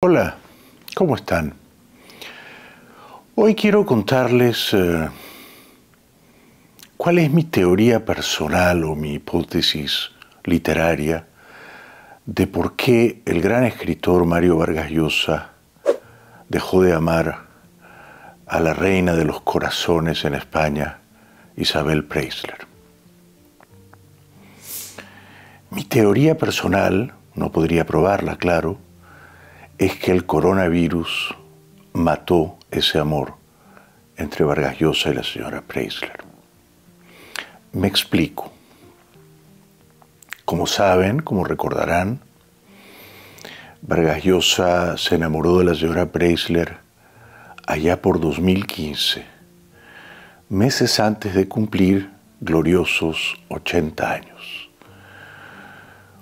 Hola, ¿cómo están? Hoy quiero contarles eh, cuál es mi teoría personal o mi hipótesis literaria de por qué el gran escritor Mario Vargas Llosa dejó de amar a la reina de los corazones en España, Isabel Preisler. Mi teoría personal, no podría probarla, claro, es que el coronavirus mató ese amor entre Vargas Llosa y la señora Preisler. Me explico. Como saben, como recordarán, Vargas Llosa se enamoró de la señora Preisler allá por 2015, meses antes de cumplir gloriosos 80 años.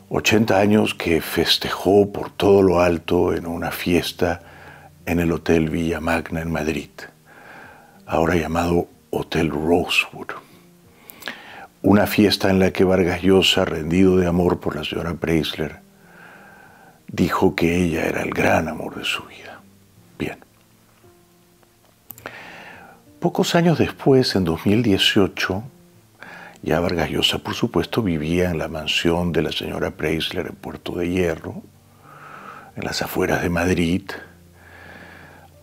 80 años que festejó por todo lo alto en una fiesta en el Hotel Villa Magna en Madrid, ahora llamado Hotel Rosewood. Una fiesta en la que Vargas Llosa, rendido de amor por la señora Preisler, dijo que ella era el gran amor de su vida. Bien. Pocos años después, en 2018, ya Vargas por supuesto, vivía en la mansión de la señora Preisler en Puerto de Hierro, en las afueras de Madrid.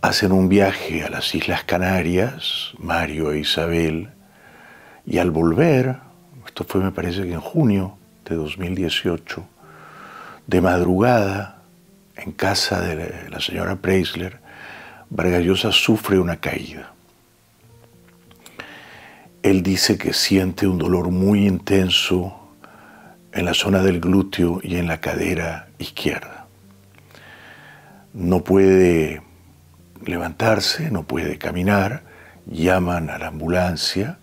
Hacen un viaje a las Islas Canarias, Mario e Isabel, y al volver, esto fue me parece que en junio de 2018, de madrugada, en casa de la señora Preisler, Vargas sufre una caída. Él dice que siente un dolor muy intenso en la zona del glúteo y en la cadera izquierda. No puede levantarse, no puede caminar, llaman a la ambulancia,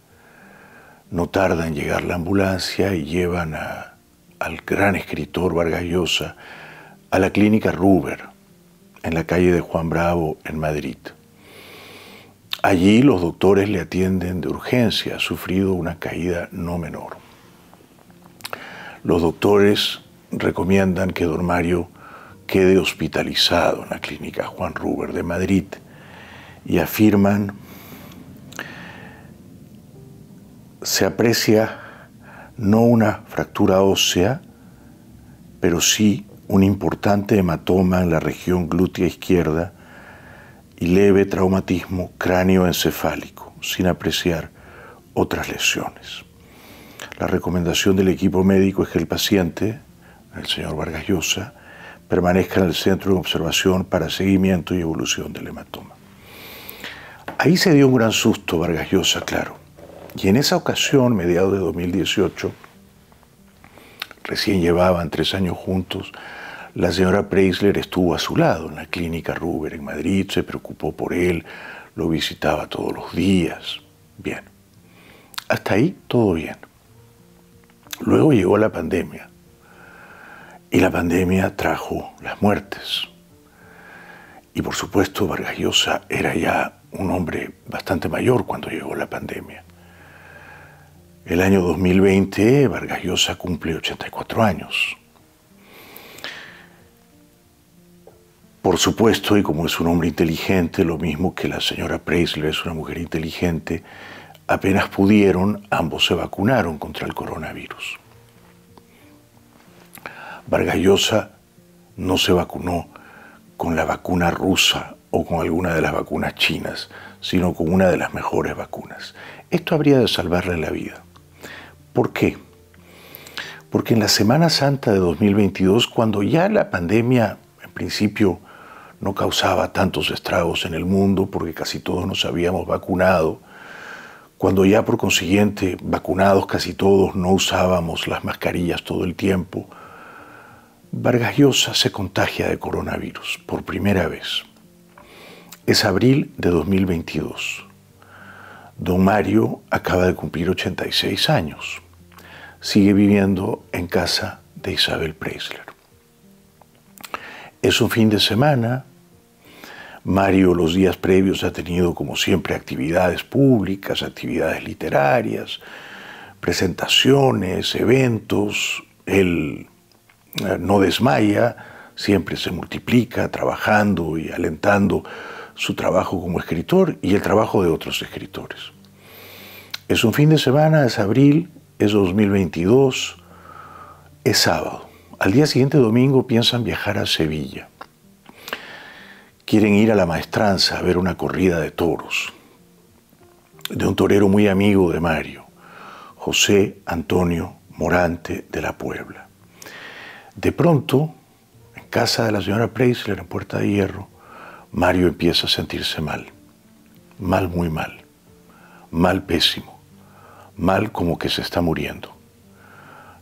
no tarda en llegar la ambulancia y llevan al gran escritor Vargallosa a la clínica Ruber, en la calle de Juan Bravo, en Madrid. Allí los doctores le atienden de urgencia, ha sufrido una caída no menor. Los doctores recomiendan que don quede hospitalizado en la clínica Juan Ruber de Madrid y afirman se aprecia no una fractura ósea, pero sí un importante hematoma en la región glútea izquierda y leve traumatismo cráneoencefálico, sin apreciar otras lesiones. La recomendación del equipo médico es que el paciente, el señor Vargas Llosa, permanezca en el centro de observación para seguimiento y evolución del hematoma. Ahí se dio un gran susto Vargas Llosa, claro. Y en esa ocasión, mediados de 2018, recién llevaban tres años juntos, la señora Preisler estuvo a su lado en la clínica Ruber en Madrid, se preocupó por él, lo visitaba todos los días. Bien. Hasta ahí todo bien. Luego llegó la pandemia. Y la pandemia trajo las muertes. Y por supuesto, Vargas Llosa era ya un hombre bastante mayor cuando llegó la pandemia. El año 2020, Vargas Llosa cumple 84 años. Por supuesto, y como es un hombre inteligente, lo mismo que la señora Preisler es una mujer inteligente, apenas pudieron, ambos se vacunaron contra el coronavirus. Vargallosa no se vacunó con la vacuna rusa o con alguna de las vacunas chinas, sino con una de las mejores vacunas. Esto habría de salvarle la vida. ¿Por qué? Porque en la Semana Santa de 2022, cuando ya la pandemia en principio no causaba tantos estragos en el mundo porque casi todos nos habíamos vacunado, cuando ya por consiguiente vacunados casi todos no usábamos las mascarillas todo el tiempo, Vargas Llosa se contagia de coronavirus por primera vez. Es abril de 2022. Don Mario acaba de cumplir 86 años. Sigue viviendo en casa de Isabel Preisler. Es un fin de semana, Mario los días previos ha tenido, como siempre, actividades públicas, actividades literarias, presentaciones, eventos. Él eh, no desmaya, siempre se multiplica trabajando y alentando su trabajo como escritor y el trabajo de otros escritores. Es un fin de semana, es abril, es 2022, es sábado. Al día siguiente domingo piensan viajar a Sevilla quieren ir a la maestranza a ver una corrida de toros de un torero muy amigo de Mario, José Antonio Morante de la Puebla. De pronto, en casa de la señora Preisler, en Puerta de Hierro, Mario empieza a sentirse mal, mal muy mal, mal pésimo, mal como que se está muriendo.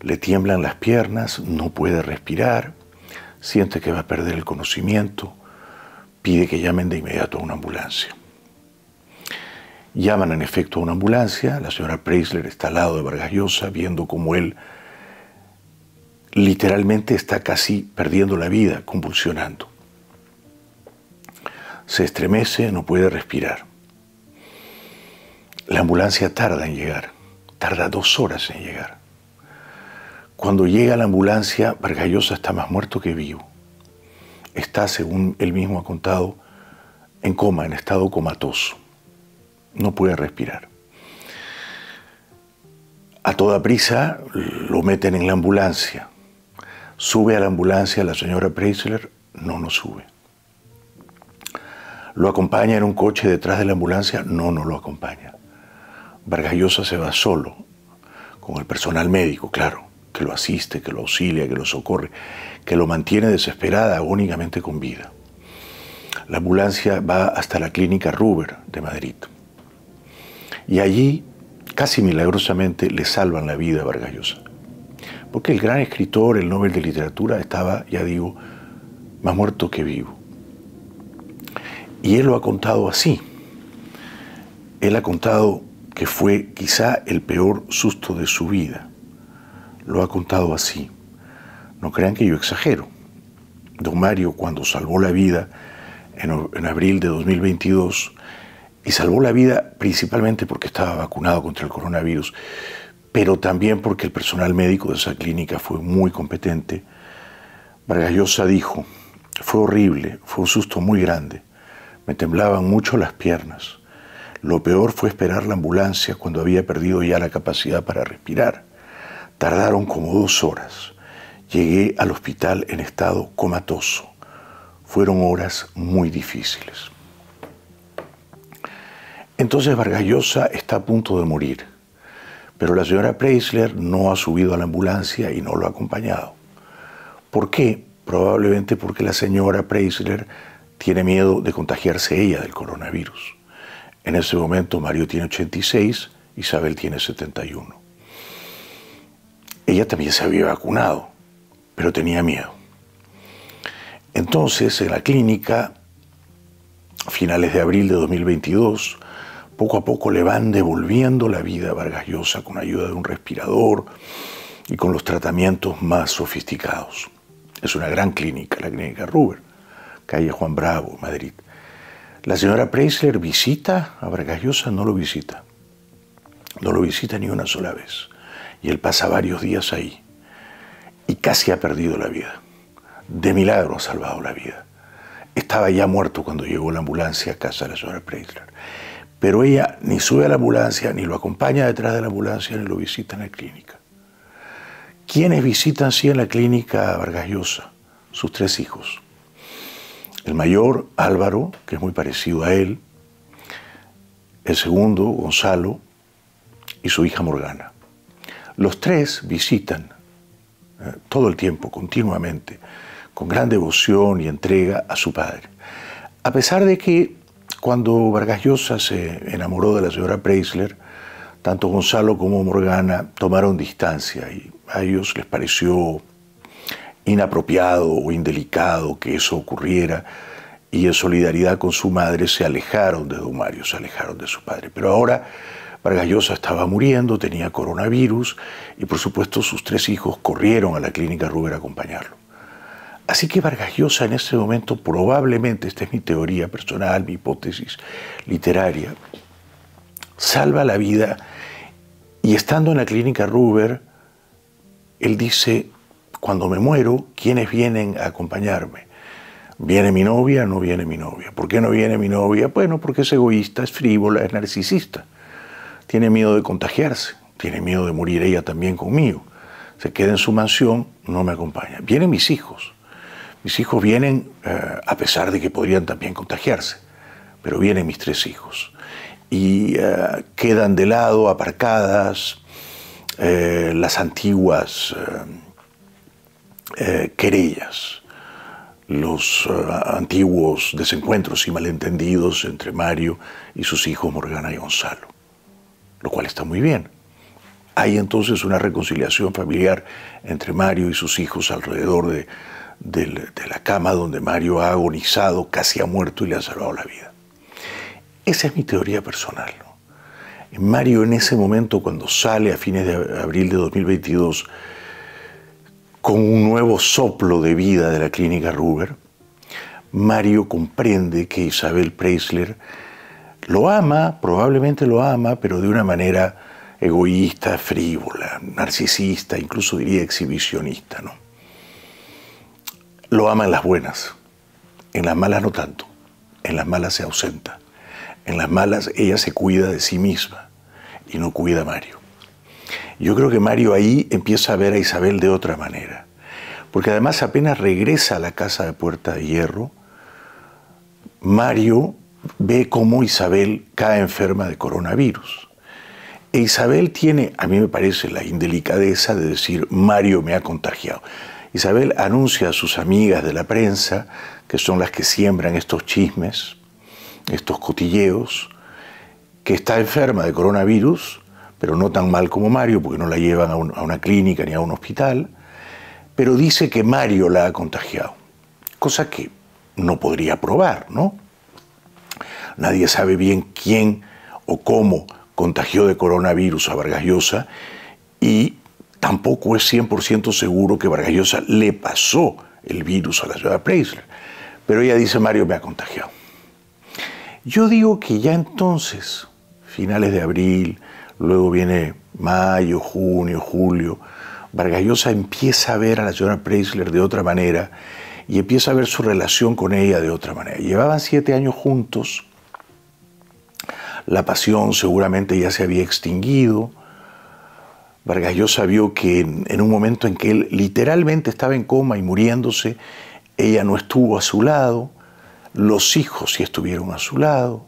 Le tiemblan las piernas, no puede respirar, siente que va a perder el conocimiento, pide que llamen de inmediato a una ambulancia. Llaman en efecto a una ambulancia, la señora Preisler está al lado de Vargas viendo cómo él literalmente está casi perdiendo la vida, convulsionando. Se estremece, no puede respirar. La ambulancia tarda en llegar, tarda dos horas en llegar. Cuando llega la ambulancia, Vargallosa está más muerto que vivo está, según él mismo ha contado, en coma, en estado comatoso. No puede respirar. A toda prisa lo meten en la ambulancia. Sube a la ambulancia la señora Preisler, no, no sube. Lo acompaña en un coche detrás de la ambulancia, no, no lo acompaña. Vargas se va solo, con el personal médico, claro que lo asiste, que lo auxilia, que lo socorre, que lo mantiene desesperada, agónicamente con vida. La ambulancia va hasta la clínica Ruber de Madrid. Y allí, casi milagrosamente, le salvan la vida a Vargas Porque el gran escritor, el Nobel de Literatura, estaba, ya digo, más muerto que vivo. Y él lo ha contado así. Él ha contado que fue quizá el peor susto de su vida lo ha contado así. No crean que yo exagero. Don Mario, cuando salvó la vida en, abril de 2022, y salvó la vida principalmente porque estaba vacunado contra el coronavirus, pero también porque el personal médico de esa clínica fue muy competente. Vargas dijo, fue horrible, fue un susto muy grande, me temblaban mucho las piernas. Lo peor fue esperar la ambulancia cuando había perdido ya la capacidad para respirar. Tardaron como dos horas. Llegué al hospital en estado comatoso. Fueron horas muy difíciles. Entonces Vargallosa está a punto de morir, pero la señora Preisler no ha subido a la ambulancia y no lo ha acompañado. ¿Por qué? Probablemente porque la señora Preisler tiene miedo de contagiarse ella del coronavirus. En ese momento Mario tiene 86, Isabel tiene 71. Ella también se había vacunado, pero tenía miedo. Entonces, en la clínica, a finales de abril de 2022, poco a poco le van devolviendo la vida a Vargas Llosa con ayuda de un respirador y con los tratamientos más sofisticados. Es una gran clínica, la clínica Ruber, calle Juan Bravo, Madrid. La señora Preisler visita a Vargas Llosa, no lo visita. No lo visita ni una sola vez y él pasa varios días ahí y casi ha perdido la vida. De milagro ha salvado la vida. Estaba ya muerto cuando llegó la ambulancia a casa de la señora Preisler. Pero ella ni sube a la ambulancia, ni lo acompaña detrás de la ambulancia, ni lo visita en la clínica. ¿Quiénes visitan sí en la clínica Vargas Llosa? Sus tres hijos. El mayor, Álvaro, que es muy parecido a él. El segundo, Gonzalo, y su hija Morgana. Los tres visitan eh, todo el tiempo, continuamente, con gran devoción y entrega a su padre. A pesar de que cuando Vargas Llosa se enamoró de la señora Preisler, tanto Gonzalo como Morgana tomaron distancia y a ellos les pareció inapropiado o indelicado que eso ocurriera y en solidaridad con su madre se alejaron de don se alejaron de su padre. Pero ahora Vargas estaba muriendo, tenía coronavirus y por supuesto sus tres hijos corrieron a la clínica Ruber a acompañarlo. Así que Vargas en ese momento probablemente, esta es mi teoría personal, mi hipótesis literaria, salva la vida y estando en la clínica Ruber, él dice, cuando me muero, ¿quiénes vienen a acompañarme? ¿Viene mi novia? No viene mi novia. ¿Por qué no viene mi novia? Bueno, porque es egoísta, es frívola, es narcisista tiene miedo de contagiarse, tiene miedo de morir ella también conmigo. Se queda en su mansión, no me acompaña. Vienen mis hijos. Mis hijos vienen, eh, a pesar de que podrían también contagiarse, pero vienen mis tres hijos. Y eh, quedan de lado, aparcadas, eh, las antiguas querellas, los antiguos desencuentros y malentendidos entre Mario y sus hijos Morgana y Gonzalo lo cual está muy bien. Hay entonces una reconciliación familiar entre Mario y sus hijos alrededor de, la cama donde Mario ha agonizado, casi ha muerto y le ha salvado la vida. Esa es mi teoría personal. Mario en ese momento, cuando sale a fines de abril de 2022, con un nuevo soplo de vida de la clínica Ruber, Mario comprende que Isabel Preisler lo ama, probablemente lo ama, pero de una manera egoísta, frívola, narcisista, incluso diría exhibicionista, ¿no? Lo ama en las buenas, en las malas no tanto, en las malas se ausenta, en las malas ella se cuida de sí misma y no cuida a Mario. Yo creo que Mario ahí empieza a ver a Isabel de otra manera, porque además apenas regresa a la casa de Puerta de Hierro, Mario ve cómo Isabel cae enferma de coronavirus. E Isabel tiene, a mí me parece, la indelicadeza de decir, Mario me ha contagiado. Isabel anuncia a sus amigas de la prensa, que son las que siembran estos chismes, estos cotilleos, que está enferma de coronavirus, pero no tan mal como Mario, porque no la llevan a, a una clínica ni a un hospital, pero dice que Mario la ha contagiado, cosa que no podría probar, ¿no? Nadie sabe bien quién o cómo contagió de coronavirus a Vargallosa, y tampoco es 100% seguro que Vargallosa le pasó el virus a la señora Preisler. Pero ella dice, Mario me ha contagiado. Yo digo que ya entonces, finales de abril, luego viene mayo, junio, julio, Vargallosa empieza a ver a la señora Preisler de otra manera y empieza a ver su relación con ella de otra manera. Llevaban siete años juntos, la pasión seguramente ya se había extinguido. Vargas Llosa vio que en, un momento en que él literalmente estaba en coma y muriéndose, ella no estuvo a su lado, los hijos sí estuvieron a su lado,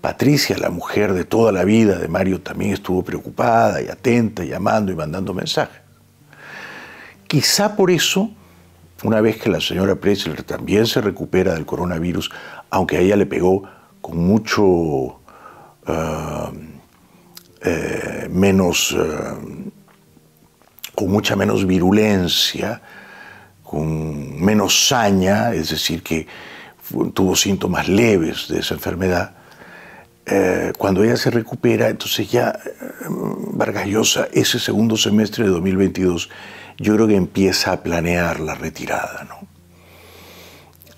Patricia, la mujer de toda la vida de Mario, también estuvo preocupada y atenta, llamando y mandando mensajes. Quizá por eso, una vez que la señora Presler también se recupera del coronavirus, aunque a ella le pegó con mucho eh, menos, eh, con mucha menos virulencia, con menos saña, es decir, que tuvo síntomas leves de esa enfermedad. Eh, cuando ella se recupera, entonces ya mm, Vargas ese segundo semestre de 2022, yo creo que empieza a planear la retirada,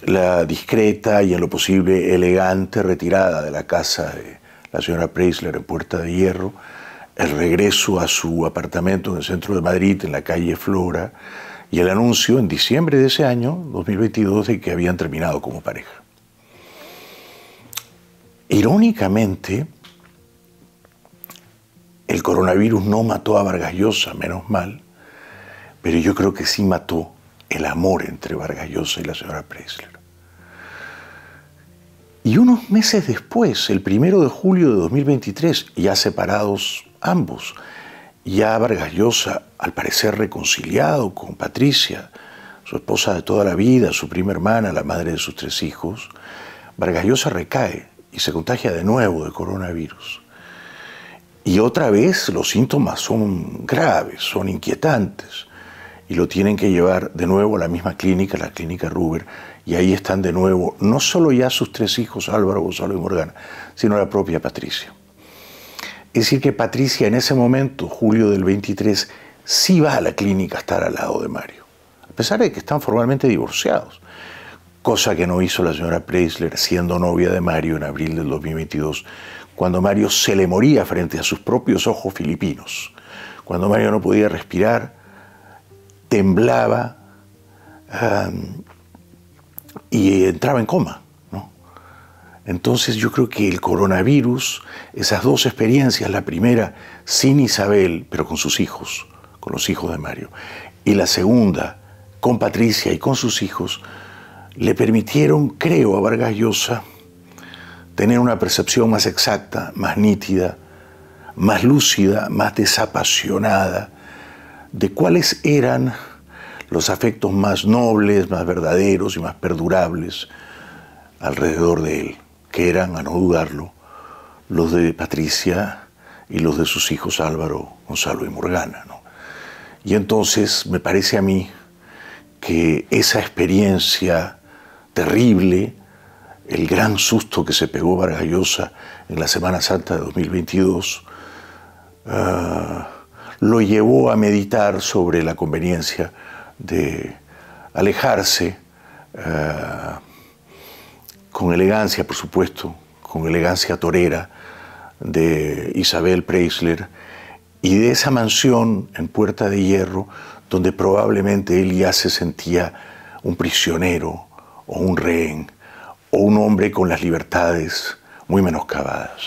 La discreta y en lo posible elegante retirada de la casa de, la señora Preisler en Puerta de Hierro, el regreso a su apartamento en el centro de Madrid, en la calle Flora, y el anuncio en diciembre de ese año, 2022, de que habían terminado como pareja. Irónicamente, el coronavirus no mató a Vargas Llosa, menos mal, pero yo creo que sí mató el amor entre Vargas Llosa y la señora Preisler. Y unos meses después, el primero de julio de 2023, ya separados ambos, ya Vargas Llosa, al parecer reconciliado con Patricia, su esposa de toda la vida, su prima hermana, la madre de sus tres hijos, Vargas Llosa recae y se contagia de nuevo de coronavirus. Y otra vez los síntomas son graves, son inquietantes y lo tienen que llevar de nuevo a la misma clínica, la clínica Ruber, y ahí están de nuevo no solo ya sus tres hijos, Álvaro, Gonzalo y Morgana, sino la propia Patricia. Es decir, que Patricia en ese momento, julio del 23, sí va a la clínica a estar al lado de Mario, a pesar de que están formalmente divorciados, cosa que no hizo la señora Preisler siendo novia de Mario en abril del 2022, cuando Mario se le moría frente a sus propios ojos filipinos, cuando Mario no podía respirar, temblaba y entraba en coma. Entonces yo creo que el coronavirus, esas dos experiencias, la primera sin Isabel, pero con sus hijos, con los hijos de Mario, y la segunda con Patricia y con sus hijos, le permitieron, creo, a Vargas Llosa tener una percepción más exacta, más nítida, más lúcida, más desapasionada de cuáles eran los afectos más nobles, más verdaderos y más perdurables alrededor de él, que eran, a no dudarlo, los de Patricia y los de sus hijos Álvaro, Gonzalo y Morgana. Y entonces me parece a mí que esa experiencia terrible, el gran susto que se pegó Vargallosa en la Semana Santa de 2022, lo llevó a meditar sobre la conveniencia de alejarse eh, con elegancia, por supuesto, con elegancia torera de Isabel Preisler y de esa mansión en Puerta de Hierro donde probablemente él ya se sentía un prisionero o un rehén o un hombre con las libertades muy menoscabadas.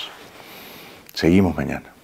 Seguimos mañana.